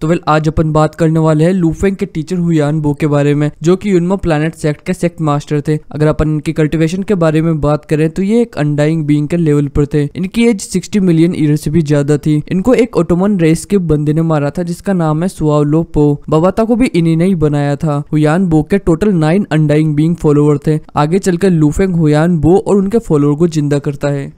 तो वेल आज अपन बात करने वाले हैं लूफेंग के टीचर हुयान बो के बारे में जो कि यूनमो प्लैनेट सेक्ट के सेक्ट मास्टर थे अगर अपन इनके कल्टीवेशन के बारे में बात करें तो ये एक अंडाइंग बीइंग के लेवल पर थे इनकी एज 60 मिलियन ईयर से भी ज्यादा थी इनको एक ओटोमन रेस के बंदे ने मारा था जिसका नाम है सुआलो पो बबाता को भी इन्हीं ने ही बनाया था हुयान बो के total nine undying being follower थे आगे चलकर लूफेंग हुयान बो और उनके फॉलोअर को जिंदा करता है